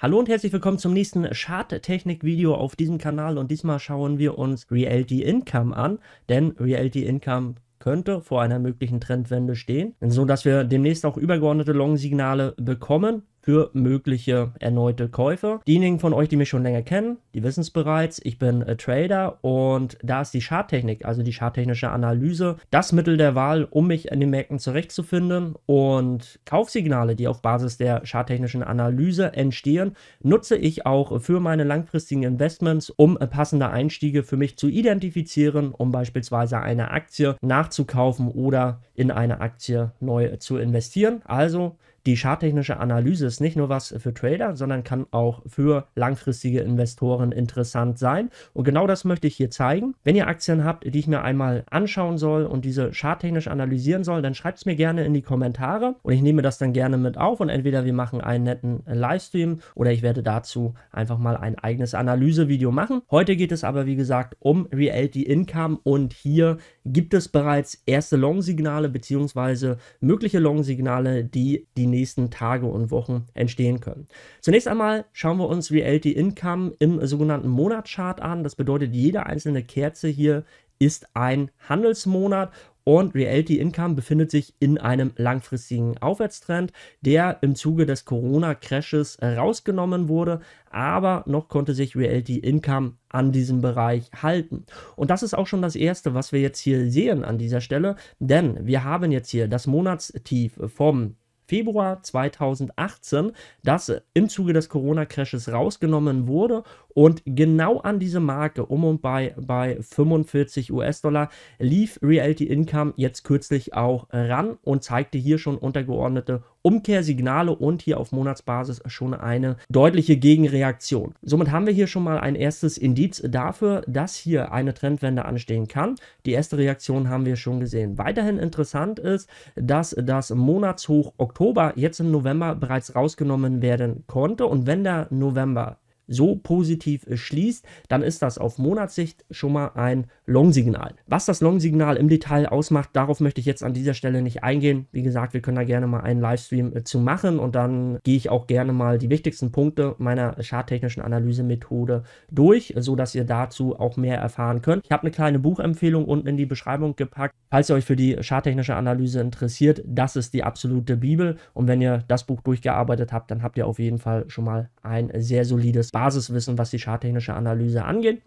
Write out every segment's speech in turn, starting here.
Hallo und herzlich willkommen zum nächsten Charttechnik-Video auf diesem Kanal und diesmal schauen wir uns Reality Income an, denn Reality Income könnte vor einer möglichen Trendwende stehen, so dass wir demnächst auch übergeordnete Long-Signale bekommen für mögliche erneute Käufe. Diejenigen von euch, die mich schon länger kennen, die wissen es bereits, ich bin äh, Trader und da ist die Charttechnik, also die charttechnische Analyse, das Mittel der Wahl, um mich in den Märkten zurechtzufinden und Kaufsignale, die auf Basis der charttechnischen Analyse entstehen, nutze ich auch für meine langfristigen Investments, um äh, passende Einstiege für mich zu identifizieren, um beispielsweise eine Aktie nachzukaufen oder in eine Aktie neu äh, zu investieren. Also die charttechnische Analyse ist nicht nur was für Trader, sondern kann auch für langfristige Investoren interessant sein. Und genau das möchte ich hier zeigen. Wenn ihr Aktien habt, die ich mir einmal anschauen soll und diese charttechnisch analysieren soll, dann schreibt es mir gerne in die Kommentare und ich nehme das dann gerne mit auf und entweder wir machen einen netten Livestream oder ich werde dazu einfach mal ein eigenes Analysevideo machen. Heute geht es aber wie gesagt um Reality Income und hier gibt es bereits erste Long-Signale bzw. mögliche Long-Signale, die die nächsten Tage und Wochen entstehen können. Zunächst einmal schauen wir uns Reality Income im sogenannten Monatschart an. Das bedeutet, jede einzelne Kerze hier ist ein Handelsmonat und Reality Income befindet sich in einem langfristigen Aufwärtstrend, der im Zuge des Corona-Crashes rausgenommen wurde, aber noch konnte sich Reality Income an diesem Bereich halten. Und das ist auch schon das Erste, was wir jetzt hier sehen an dieser Stelle, denn wir haben jetzt hier das Monatstief vom Februar 2018, das im Zuge des Corona-Crashes rausgenommen wurde. Und genau an diese Marke, um und bei, bei 45 US-Dollar, lief Reality Income jetzt kürzlich auch ran und zeigte hier schon untergeordnete Umkehrsignale und hier auf Monatsbasis schon eine deutliche Gegenreaktion. Somit haben wir hier schon mal ein erstes Indiz dafür, dass hier eine Trendwende anstehen kann. Die erste Reaktion haben wir schon gesehen. Weiterhin interessant ist, dass das Monatshoch Oktober jetzt im November bereits rausgenommen werden konnte und wenn der November so positiv schließt, dann ist das auf Monatssicht schon mal ein Long-Signal. Was das Long-Signal im Detail ausmacht, darauf möchte ich jetzt an dieser Stelle nicht eingehen. Wie gesagt, wir können da gerne mal einen Livestream äh, zu machen und dann gehe ich auch gerne mal die wichtigsten Punkte meiner charttechnischen Analysemethode durch, sodass ihr dazu auch mehr erfahren könnt. Ich habe eine kleine Buchempfehlung unten in die Beschreibung gepackt. Falls ihr euch für die charttechnische Analyse interessiert, das ist die absolute Bibel. Und wenn ihr das Buch durchgearbeitet habt, dann habt ihr auf jeden Fall schon mal ein sehr solides Basiswissen, was die charttechnische Analyse angeht.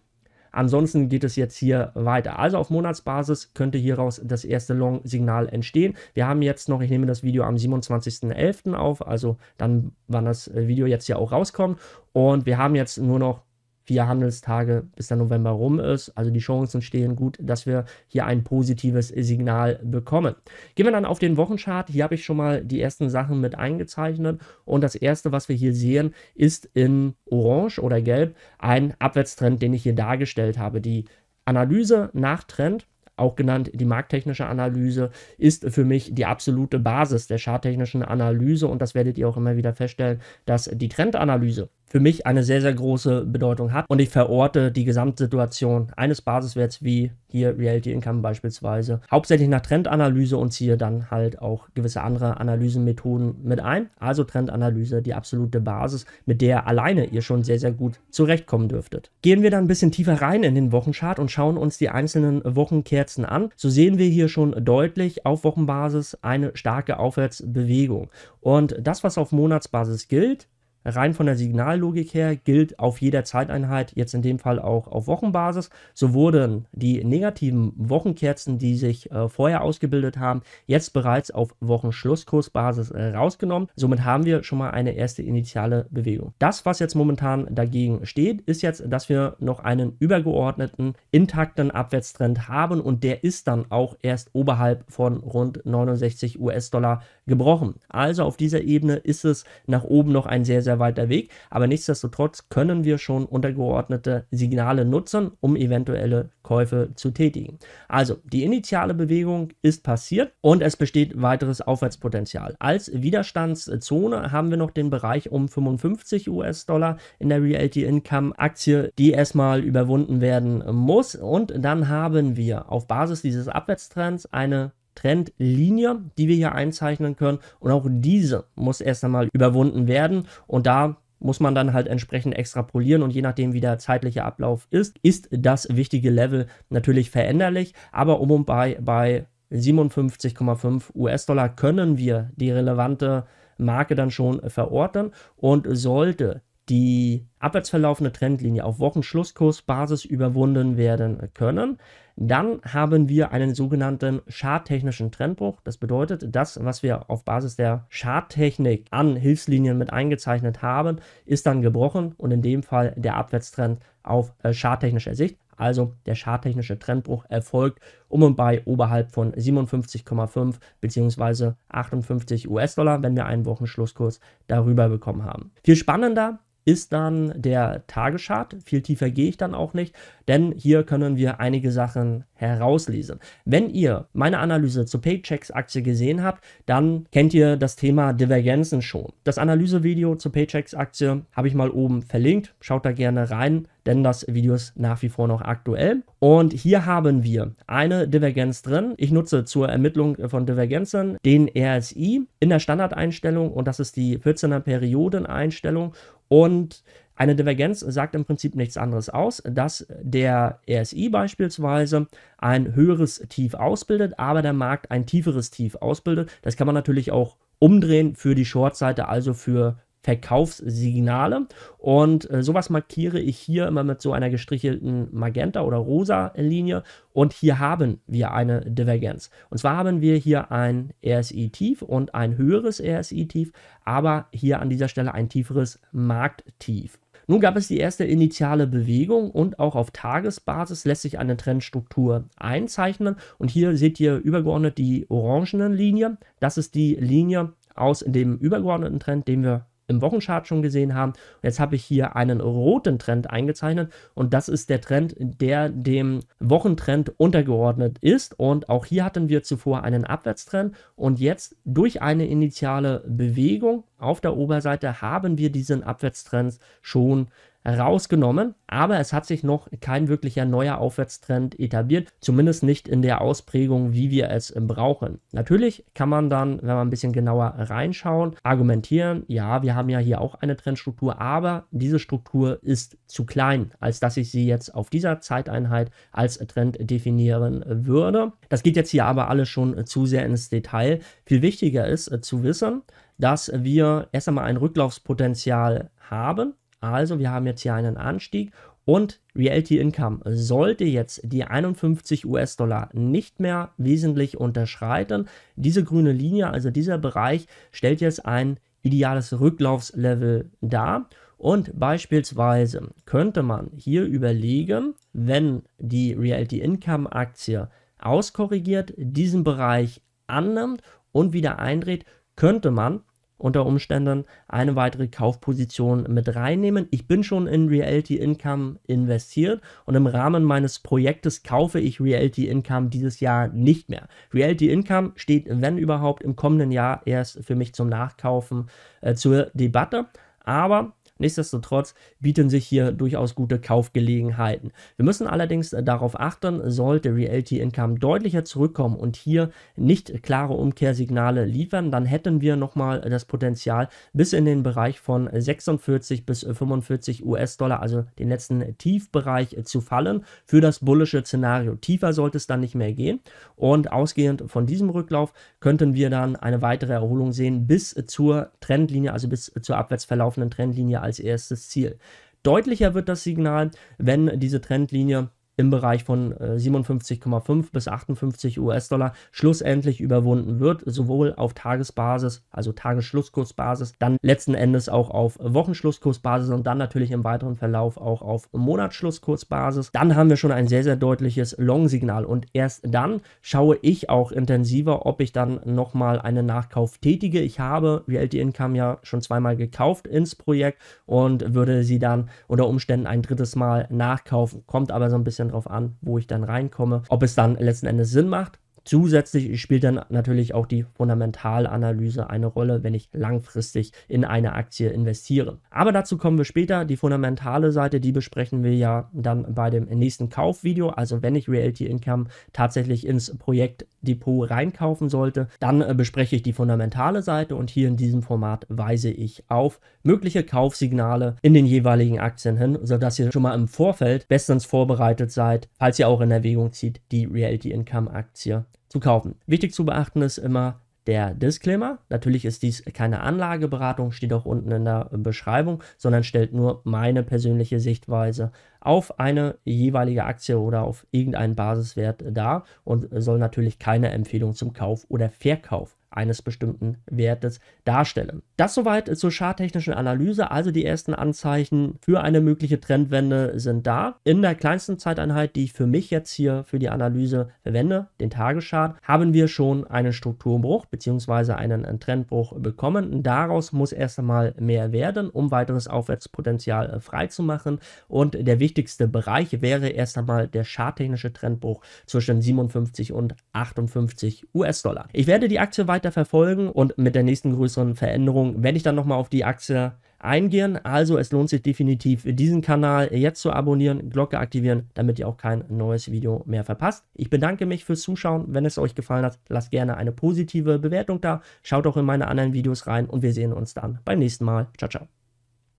Ansonsten geht es jetzt hier weiter. Also auf Monatsbasis könnte hieraus das erste Long-Signal entstehen. Wir haben jetzt noch, ich nehme das Video am 27.11. auf, also dann, wann das äh, Video jetzt hier auch rauskommt. Und wir haben jetzt nur noch vier Handelstage, bis der November rum ist. Also die Chancen stehen gut, dass wir hier ein positives Signal bekommen. Gehen wir dann auf den Wochenchart. Hier habe ich schon mal die ersten Sachen mit eingezeichnet. Und das erste, was wir hier sehen, ist in Orange oder Gelb ein Abwärtstrend, den ich hier dargestellt habe. Die Analyse nach Trend auch genannt die markttechnische Analyse, ist für mich die absolute Basis der charttechnischen Analyse und das werdet ihr auch immer wieder feststellen, dass die Trendanalyse für mich eine sehr, sehr große Bedeutung hat. Und ich verorte die Gesamtsituation eines Basiswerts wie hier Reality Income beispielsweise hauptsächlich nach Trendanalyse und ziehe dann halt auch gewisse andere Analysenmethoden mit ein. Also Trendanalyse, die absolute Basis, mit der alleine ihr schon sehr, sehr gut zurechtkommen dürftet. Gehen wir dann ein bisschen tiefer rein in den Wochenchart und schauen uns die einzelnen Wochenkerzen an. So sehen wir hier schon deutlich auf Wochenbasis eine starke Aufwärtsbewegung. Und das, was auf Monatsbasis gilt, rein von der Signallogik her gilt auf jeder Zeiteinheit, jetzt in dem Fall auch auf Wochenbasis. So wurden die negativen Wochenkerzen, die sich äh, vorher ausgebildet haben, jetzt bereits auf Wochenschlusskursbasis äh, rausgenommen. Somit haben wir schon mal eine erste initiale Bewegung. Das, was jetzt momentan dagegen steht, ist jetzt, dass wir noch einen übergeordneten, intakten Abwärtstrend haben und der ist dann auch erst oberhalb von rund 69 US-Dollar gebrochen. Also auf dieser Ebene ist es nach oben noch ein sehr, sehr sehr weiter Weg, aber nichtsdestotrotz können wir schon untergeordnete Signale nutzen, um eventuelle Käufe zu tätigen. Also die initiale Bewegung ist passiert und es besteht weiteres Aufwärtspotenzial. Als Widerstandszone haben wir noch den Bereich um 55 US-Dollar in der Realty Income Aktie, die erstmal überwunden werden muss und dann haben wir auf Basis dieses Abwärtstrends eine Trendlinie, die wir hier einzeichnen können. Und auch diese muss erst einmal überwunden werden. Und da muss man dann halt entsprechend extrapolieren und je nachdem, wie der zeitliche Ablauf ist, ist das wichtige Level natürlich veränderlich. Aber um und bei, bei 57,5 US-Dollar können wir die relevante Marke dann schon verorten und sollte die abwärts verlaufende Trendlinie auf Wochenschlusskursbasis überwunden werden können, dann haben wir einen sogenannten charttechnischen Trendbruch. Das bedeutet, das, was wir auf Basis der Charttechnik an Hilfslinien mit eingezeichnet haben, ist dann gebrochen und in dem Fall der Abwärtstrend auf äh, charttechnischer Sicht. Also der charttechnische Trendbruch erfolgt um und bei oberhalb von 57,5 bzw. 58 US-Dollar, wenn wir einen Wochenschlusskurs darüber bekommen haben. Viel spannender ist dann der Tageschart. Viel tiefer gehe ich dann auch nicht, denn hier können wir einige Sachen herauslesen. Wenn ihr meine Analyse zur Paychecks-Aktie gesehen habt, dann kennt ihr das Thema Divergenzen schon. Das Analysevideo zur Paychecks-Aktie habe ich mal oben verlinkt. Schaut da gerne rein, denn das Video ist nach wie vor noch aktuell. Und hier haben wir eine Divergenz drin. Ich nutze zur Ermittlung von Divergenzen den RSI in der Standardeinstellung und das ist die 14er Periodeneinstellung und eine Divergenz sagt im Prinzip nichts anderes aus, dass der RSI beispielsweise ein höheres Tief ausbildet, aber der Markt ein tieferes Tief ausbildet. Das kann man natürlich auch umdrehen für die Shortseite, also für Verkaufssignale. Und äh, sowas markiere ich hier immer mit so einer gestrichelten Magenta oder rosa Linie. Und hier haben wir eine Divergenz. Und zwar haben wir hier ein RSI-Tief und ein höheres RSI-Tief, aber hier an dieser Stelle ein tieferes Markttief. Nun gab es die erste initiale Bewegung und auch auf Tagesbasis lässt sich eine Trendstruktur einzeichnen. Und hier seht ihr übergeordnet die orangenen Linie. Das ist die Linie aus dem übergeordneten Trend, den wir im Wochenchart schon gesehen haben. Jetzt habe ich hier einen roten Trend eingezeichnet und das ist der Trend, der dem Wochentrend untergeordnet ist. Und auch hier hatten wir zuvor einen Abwärtstrend und jetzt durch eine initiale Bewegung auf der Oberseite haben wir diesen Abwärtstrend schon rausgenommen, aber es hat sich noch kein wirklicher neuer Aufwärtstrend etabliert, zumindest nicht in der Ausprägung, wie wir es ähm, brauchen. Natürlich kann man dann, wenn man ein bisschen genauer reinschauen, argumentieren, ja, wir haben ja hier auch eine Trendstruktur, aber diese Struktur ist zu klein, als dass ich sie jetzt auf dieser Zeiteinheit als Trend definieren äh, würde. Das geht jetzt hier aber alles schon äh, zu sehr ins Detail. Viel wichtiger ist äh, zu wissen, dass wir erst einmal ein Rücklaufspotenzial haben also wir haben jetzt hier einen Anstieg und Realty Income sollte jetzt die 51 US-Dollar nicht mehr wesentlich unterschreiten. Diese grüne Linie, also dieser Bereich, stellt jetzt ein ideales Rücklaufslevel dar. Und beispielsweise könnte man hier überlegen, wenn die Realty Income Aktie auskorrigiert, diesen Bereich annimmt und wieder eindreht, könnte man unter Umständen eine weitere Kaufposition mit reinnehmen. Ich bin schon in Realty Income investiert und im Rahmen meines Projektes kaufe ich Realty Income dieses Jahr nicht mehr. Realty Income steht, wenn überhaupt, im kommenden Jahr erst für mich zum Nachkaufen äh, zur Debatte. Aber Nichtsdestotrotz bieten sich hier durchaus gute Kaufgelegenheiten. Wir müssen allerdings äh, darauf achten, sollte Realty Income deutlicher zurückkommen und hier nicht klare Umkehrsignale liefern, dann hätten wir nochmal das Potenzial bis in den Bereich von 46 bis 45 äh, US-Dollar, also den letzten Tiefbereich äh, zu fallen für das bullische Szenario. Tiefer sollte es dann nicht mehr gehen und ausgehend von diesem Rücklauf könnten wir dann eine weitere Erholung sehen bis zur Trendlinie, also bis zur abwärts verlaufenden Trendlinie also als erstes Ziel. Deutlicher wird das Signal, wenn diese Trendlinie im Bereich von 57,5 äh, bis 58 US-Dollar schlussendlich überwunden wird, sowohl auf Tagesbasis, also Tagesschlusskursbasis, dann letzten Endes auch auf Wochenschlusskursbasis und dann natürlich im weiteren Verlauf auch auf Monatsschlusskursbasis. Dann haben wir schon ein sehr, sehr deutliches Long-Signal und erst dann schaue ich auch intensiver, ob ich dann nochmal einen Nachkauf tätige. Ich habe Realty Income ja schon zweimal gekauft ins Projekt und würde sie dann unter Umständen ein drittes Mal nachkaufen. Kommt aber so ein bisschen bisschen drauf an, wo ich dann reinkomme, ob es dann letzten Endes Sinn macht. Zusätzlich spielt dann natürlich auch die Fundamentalanalyse eine Rolle, wenn ich langfristig in eine Aktie investiere. Aber dazu kommen wir später. Die fundamentale Seite, die besprechen wir ja dann bei dem nächsten Kaufvideo. Also wenn ich Realty Income tatsächlich ins Projekt Depot reinkaufen sollte, dann äh, bespreche ich die fundamentale Seite und hier in diesem Format weise ich auf mögliche Kaufsignale in den jeweiligen Aktien hin, sodass ihr schon mal im Vorfeld bestens vorbereitet seid, falls ihr auch in Erwägung zieht, die Reality Income Aktie zu kaufen. Wichtig zu beachten ist immer, der Disclaimer. Natürlich ist dies keine Anlageberatung, steht auch unten in der Beschreibung, sondern stellt nur meine persönliche Sichtweise auf eine jeweilige Aktie oder auf irgendeinen Basiswert dar und soll natürlich keine Empfehlung zum Kauf oder Verkauf eines bestimmten Wertes darstellen. Das soweit zur charttechnischen Analyse, also die ersten Anzeichen für eine mögliche Trendwende sind da. In der kleinsten Zeiteinheit, die ich für mich jetzt hier für die Analyse verwende, den Tageschart, haben wir schon einen Strukturbruch bzw. einen Trendbruch bekommen. Daraus muss erst einmal mehr werden, um weiteres Aufwärtspotenzial äh, freizumachen und der wichtigste Bereich wäre erst einmal der charttechnische Trendbruch zwischen 57 und 58 US-Dollar. Ich werde die Aktie weiter weiter verfolgen und mit der nächsten größeren Veränderung werde ich dann nochmal auf die Aktie eingehen. Also es lohnt sich definitiv, diesen Kanal jetzt zu abonnieren, Glocke aktivieren, damit ihr auch kein neues Video mehr verpasst. Ich bedanke mich fürs Zuschauen. Wenn es euch gefallen hat, lasst gerne eine positive Bewertung da. Schaut auch in meine anderen Videos rein und wir sehen uns dann beim nächsten Mal. Ciao, ciao.